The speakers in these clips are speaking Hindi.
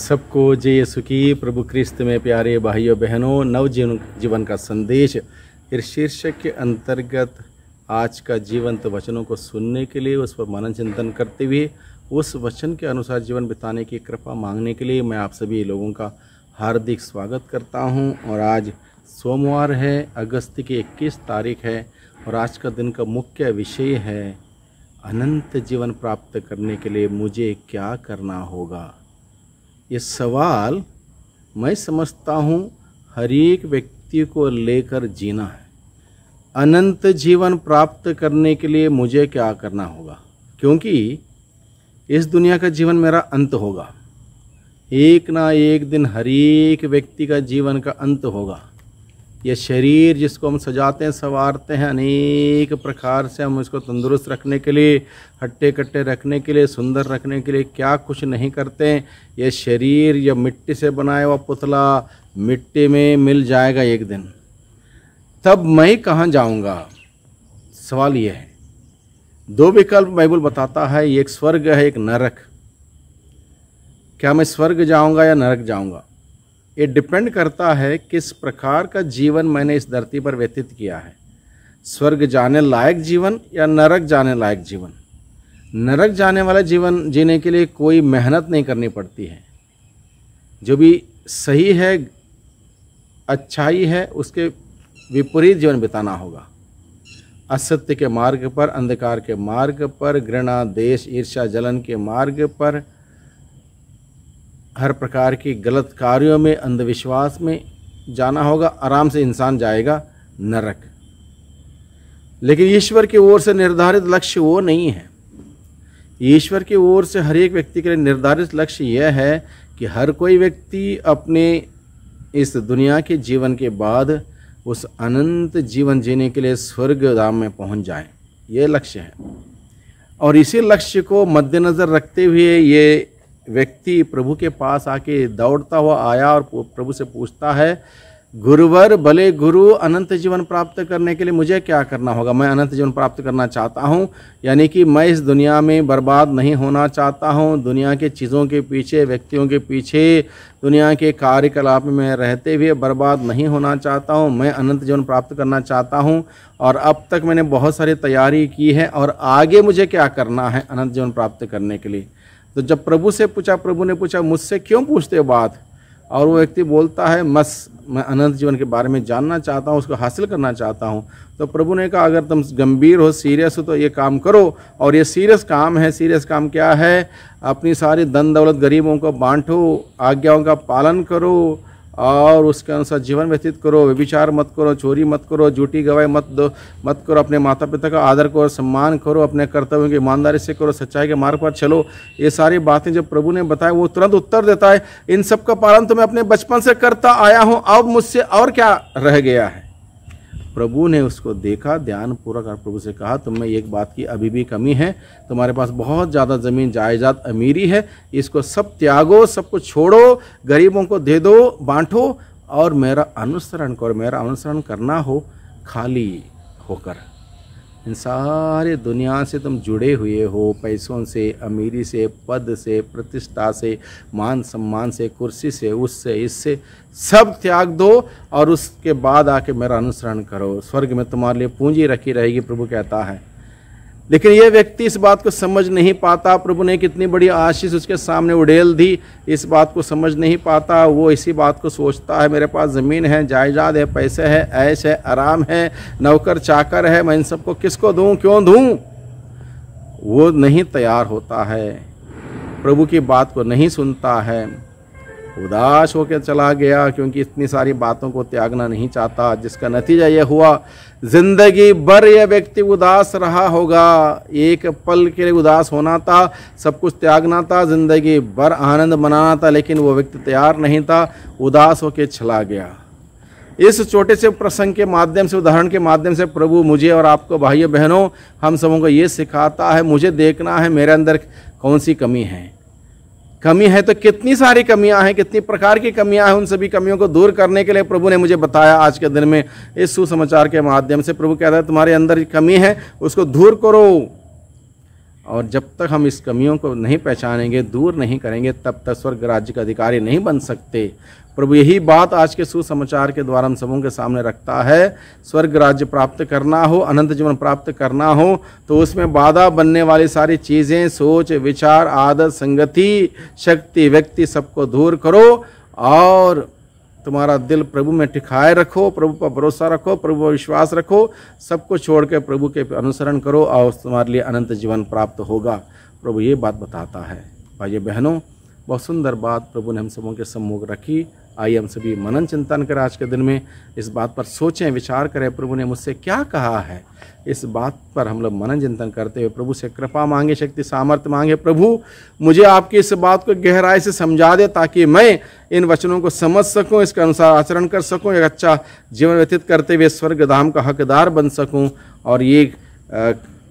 सबको जय सुखी प्रभु क्रिस्त में प्यारे भाइयों बहनों नव जीवन जीवन का संदेश इस शीर्षक के अंतर्गत आज का जीवंत वचनों को सुनने के लिए उस पर मनन चिंतन करते हुए उस वचन के अनुसार जीवन बिताने की कृपा मांगने के लिए मैं आप सभी लोगों का हार्दिक स्वागत करता हूं और आज सोमवार है अगस्त की 21 तारीख है और आज का दिन का मुख्य विषय है अनंत जीवन प्राप्त करने के लिए मुझे क्या करना होगा ये सवाल मैं समझता हूँ हर एक व्यक्ति को लेकर जीना है अनंत जीवन प्राप्त करने के लिए मुझे क्या करना होगा क्योंकि इस दुनिया का जीवन मेरा अंत होगा एक ना एक दिन हर एक व्यक्ति का जीवन का अंत होगा ये शरीर जिसको हम सजाते हैं संवारते हैं अनेक प्रकार से हम इसको तंदुरुस्त रखने के लिए हट्टे कट्टे रखने के लिए सुंदर रखने के लिए क्या कुछ नहीं करते हैं ये शरीर या मिट्टी से बनाया हुआ पुतला मिट्टी में मिल जाएगा एक दिन तब मैं कहाँ जाऊँगा सवाल यह है दो विकल्प बाइबुल बताता है एक स्वर्ग है एक नरक क्या मैं स्वर्ग जाऊँगा या नरक जाऊँगा ये डिपेंड करता है किस प्रकार का जीवन मैंने इस धरती पर व्यतीत किया है स्वर्ग जाने लायक जीवन या नरक जाने लायक जीवन नरक जाने वाला जीवन जीने के लिए कोई मेहनत नहीं करनी पड़ती है जो भी सही है अच्छाई है उसके विपरीत जीवन बिताना होगा असत्य के मार्ग पर अंधकार के मार्ग पर घृणा देश ईर्षा जलन के मार्ग पर हर प्रकार के गलत कार्यों में अंधविश्वास में जाना होगा आराम से इंसान जाएगा नरक लेकिन ईश्वर की ओर से निर्धारित लक्ष्य वो नहीं है ईश्वर की ओर से हर एक व्यक्ति के लिए निर्धारित लक्ष्य यह है कि हर कोई व्यक्ति अपने इस दुनिया के जीवन के बाद उस अनंत जीवन जीने के लिए स्वर्ग धाम में पहुंच जाए ये लक्ष्य है और इसी लक्ष्य को मद्देनज़र रखते हुए ये व्यक्ति प्रभु के पास आके दौड़ता हुआ आया और प्रभु से पूछता है गुरुवर भले गुरु अनंत जीवन प्राप्त करने के लिए मुझे क्या करना होगा मैं अनंत जीवन प्राप्त करना चाहता हूँ यानी कि मैं इस दुनिया में बर्बाद नहीं होना चाहता हूँ दुनिया के चीज़ों के पीछे व्यक्तियों के पीछे दुनिया के कार्यकलाप में रहते हुए बर्बाद नहीं होना चाहता हूँ मैं अनंत जीवन प्राप्त करना चाहता हूँ और अब तक मैंने बहुत सारी तैयारी की है और आगे मुझे क्या करना है अनंत जीवन प्राप्त करने के लिए तो जब प्रभु से पूछा प्रभु ने पूछा मुझसे क्यों पूछते बात और वो व्यक्ति बोलता है मस मैं अनंत जीवन के बारे में जानना चाहता हूँ उसको हासिल करना चाहता हूँ तो प्रभु ने कहा अगर तुम गंभीर हो सीरियस हो तो ये काम करो और ये सीरियस काम है सीरियस काम क्या है अपनी सारी धन दौलत गरीबों को बांटो आज्ञाओं का पालन करो और उसके अनुसार जीवन व्यतीत करो व्यभिचार मत करो चोरी मत करो झूठी गवाही मत दो मत करो अपने माता पिता का आदर करो सम्मान करो अपने कर्तव्यों की ईमानदारी से करो सच्चाई के मार्ग पर चलो ये सारी बातें जो प्रभु ने बताया वो तुरंत उत्तर देता है इन सब का पालन तो मैं अपने बचपन से करता आया हूँ अब मुझसे और क्या रह गया है प्रभु ने उसको देखा ध्यान पूर्वक और प्रभु से कहा तुम्हें एक बात की अभी भी कमी है तुम्हारे पास बहुत ज़्यादा ज़मीन जायदाद अमीरी है इसको सब त्यागो सब कुछ छोड़ो गरीबों को दे दो बांटो और मेरा अनुसरण करो मेरा अनुसरण करना हो खाली होकर इन सारे दुनिया से तुम जुड़े हुए हो पैसों से अमीरी से पद से प्रतिष्ठा से मान सम्मान से कुर्सी से उससे इससे सब त्याग दो और उसके बाद आके मेरा अनुसरण करो स्वर्ग में तुम्हारे लिए पूंजी रखी रहेगी प्रभु कहता है लेकिन यह व्यक्ति इस बात को समझ नहीं पाता प्रभु ने कितनी बड़ी आशीष उसके सामने उड़ेल दी इस बात को समझ नहीं पाता वो इसी बात को सोचता है मेरे पास ज़मीन है जायदाद है पैसे है ऐश है आराम है नौकर चाकर है मैं इन सबको किसको दूँ क्यों दूँ वो नहीं तैयार होता है प्रभु की बात को नहीं सुनता है उदास होकर चला गया क्योंकि इतनी सारी बातों को त्यागना नहीं चाहता जिसका नतीजा यह हुआ जिंदगी भर यह व्यक्ति उदास रहा होगा एक पल के लिए उदास होना था सब कुछ त्यागना था जिंदगी भर आनंद मनाना था लेकिन वो व्यक्ति तैयार नहीं था उदास होकर चला गया इस छोटे से प्रसंग के माध्यम से उदाहरण के माध्यम से प्रभु मुझे और आपको भाइयों बहनों हम सबों को ये सिखाता है मुझे देखना है मेरे अंदर कौन सी कमी है कमी है तो कितनी सारी कमियां हैं कितनी प्रकार की कमियां हैं उन सभी कमियों को दूर करने के लिए प्रभु ने मुझे बताया आज के दिन में इस सुसमाचार के माध्यम से प्रभु कहता है तुम्हारे अंदर कमी है उसको दूर करो और जब तक हम इस कमियों को नहीं पहचानेंगे दूर नहीं करेंगे तब तक स्वर्ग राज्य के अधिकारी नहीं बन सकते प्रभु यही बात आज के सुसमाचार के द्वारा हम सबों के सामने रखता है स्वर्ग राज्य प्राप्त करना हो अनंत जीवन प्राप्त करना हो तो उसमें बाधा बनने वाली सारी चीज़ें सोच विचार आदत संगति शक्ति व्यक्ति सबको दूर करो और तुम्हारा दिल प्रभु में टिकाए रखो प्रभु पर भरोसा रखो प्रभु पर विश्वास रखो सबको छोड़ के प्रभु के अनुसरण करो और तुम्हारे लिए अनंत जीवन प्राप्त होगा प्रभु ये बात बताता है भाई बहनों बहुत सुंदर बात प्रभु ने हम सबों के सम्मुख रखी आइए हम सभी मनन चिंतन करें आज के दिन में इस बात पर सोचें विचार करें प्रभु ने मुझसे क्या कहा है इस बात पर हम लोग मनन चिंतन करते हुए प्रभु से कृपा मांगे शक्ति सामर्थ्य मांगे प्रभु मुझे आपकी इस बात को गहराई से समझा दे ताकि मैं इन वचनों को समझ सकूं इसके अनुसार आचरण कर सकूं एक अच्छा जीवन व्यतीत करते हुए स्वर्ग धाम का हकदार बन सकूं और ये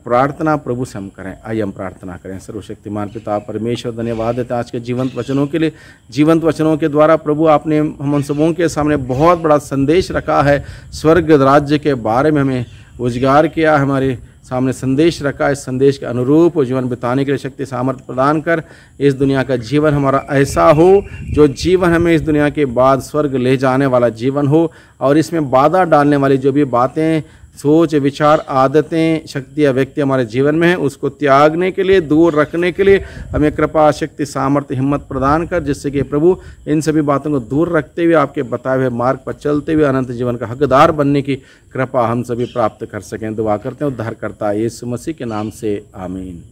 प्रार्थना प्रभु से हम करें आइए हम प्रार्थना करें सर्वशक्तिमान पिता परमेश्वर धन्यवाद देते हैं आज के जीवंत वचनों के लिए जीवंत वचनों के द्वारा प्रभु आपने हम उन सबों के सामने बहुत बड़ा संदेश रखा है स्वर्ग राज्य के बारे में हमें उजगार किया हमारे सामने संदेश रखा इस संदेश के अनुरूप जीवन बिताने के लिए शक्ति सामर्थ्य प्रदान कर इस दुनिया का जीवन हमारा ऐसा हो जो जीवन हमें इस दुनिया के बाद स्वर्ग ले जाने वाला जीवन हो और इसमें बाधा डालने वाली जो भी बातें सोच विचार आदतें शक्ति व्यक्ति हमारे जीवन में है उसको त्यागने के लिए दूर रखने के लिए हमें कृपा शक्ति सामर्थ्य हिम्मत प्रदान कर जिससे कि प्रभु इन सभी बातों को दूर रखते हुए आपके बताए हुए मार्ग पर चलते हुए अनंत जीवन का हकदार बनने की कृपा हम सभी प्राप्त कर सकें दुआ करते हैं उद्धारकर्ता यीशु मसीह के नाम से आमीन